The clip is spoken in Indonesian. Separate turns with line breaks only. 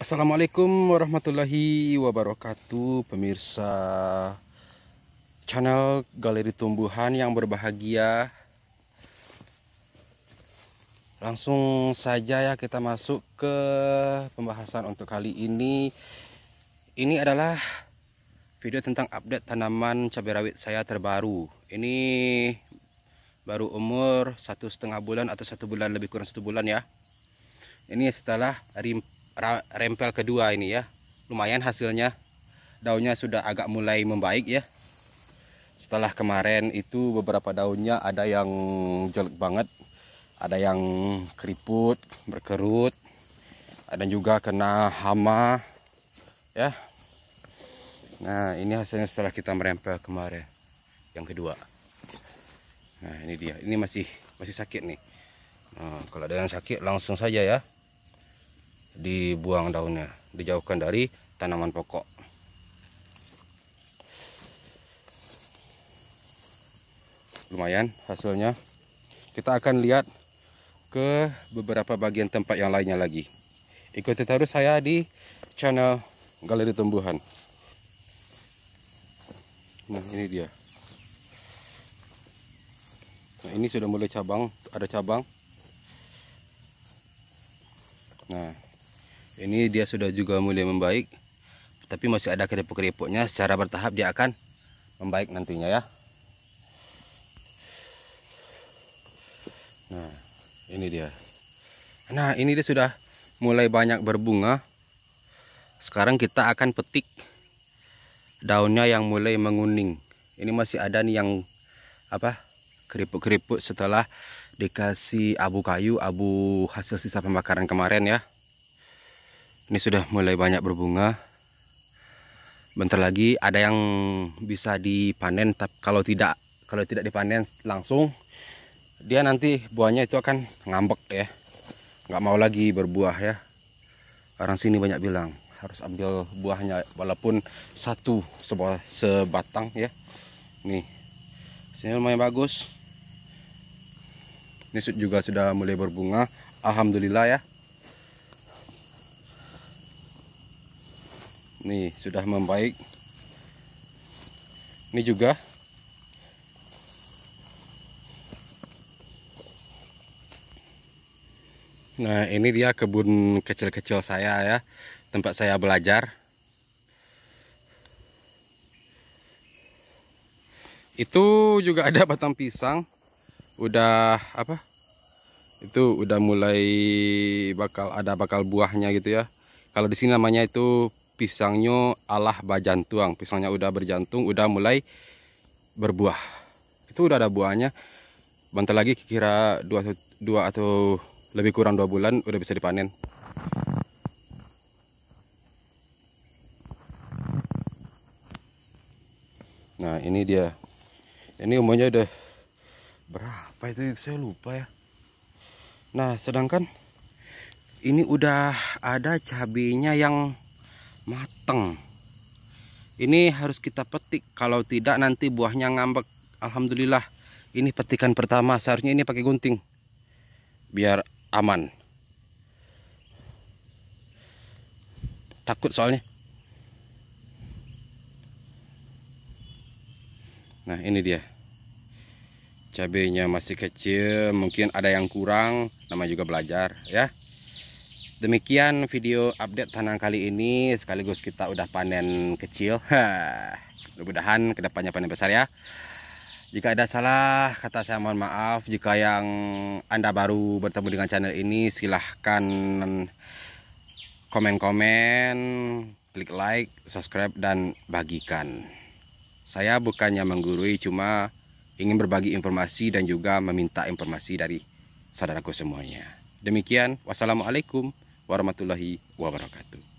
Assalamualaikum warahmatullahi wabarakatuh Pemirsa channel Galeri Tumbuhan yang berbahagia Langsung saja ya kita masuk ke pembahasan untuk kali ini Ini adalah video tentang update tanaman cabai rawit saya terbaru Ini baru umur satu setengah bulan atau satu bulan lebih kurang satu bulan ya Ini setelah rim rempel kedua ini ya lumayan hasilnya daunnya sudah agak mulai membaik ya setelah kemarin itu beberapa daunnya ada yang jelek banget ada yang keriput berkerut ada juga kena hama ya nah ini hasilnya setelah kita merempel kemarin yang kedua nah ini dia ini masih masih sakit nih nah, kalau ada yang sakit langsung saja ya dibuang daunnya dijauhkan dari tanaman pokok lumayan hasilnya kita akan lihat ke beberapa bagian tempat yang lainnya lagi ikuti terus saya di channel galeri tumbuhan nah ini dia nah ini sudah mulai cabang ada cabang nah ini dia sudah juga mulai membaik tapi masih ada keripuk-keripuknya. secara bertahap dia akan membaik nantinya ya nah ini dia nah ini dia sudah mulai banyak berbunga sekarang kita akan petik daunnya yang mulai menguning ini masih ada nih yang apa keripuk-keripuk setelah dikasih abu kayu abu hasil sisa pembakaran kemarin ya ini sudah mulai banyak berbunga bentar lagi ada yang bisa dipanen tapi kalau tidak kalau tidak dipanen langsung dia nanti buahnya itu akan ngambek ya nggak mau lagi berbuah ya orang sini banyak bilang harus ambil buahnya walaupun satu sebuah sebatang ya nih sini lumayan bagus ini juga sudah mulai berbunga Alhamdulillah ya nih sudah membaik ini juga nah ini dia kebun kecil-kecil saya ya tempat saya belajar itu juga ada batang pisang udah apa itu udah mulai bakal ada bakal buahnya gitu ya kalau di sini namanya itu pisangnya alah bajantuang pisangnya udah berjantung udah mulai berbuah itu udah ada buahnya bentar lagi kira dua, dua atau lebih kurang dua bulan udah bisa dipanen nah ini dia ini umumnya udah berapa itu saya lupa ya nah sedangkan ini udah ada cabenya yang mateng ini harus kita petik kalau tidak nanti buahnya ngambek Alhamdulillah ini petikan pertama seharusnya ini pakai gunting biar aman takut soalnya nah ini dia cabenya masih kecil mungkin ada yang kurang nama juga belajar ya Demikian video update tanam kali ini sekaligus kita udah panen kecil. Mudah-mudahan kedepannya panen besar ya. Jika ada salah kata saya mohon maaf. Jika yang Anda baru bertemu dengan channel ini silahkan komen-komen, klik like, subscribe dan bagikan. Saya bukannya menggurui cuma ingin berbagi informasi dan juga meminta informasi dari saudaraku semuanya. Demikian, wassalamualaikum warahmatullahi wabarakatuh.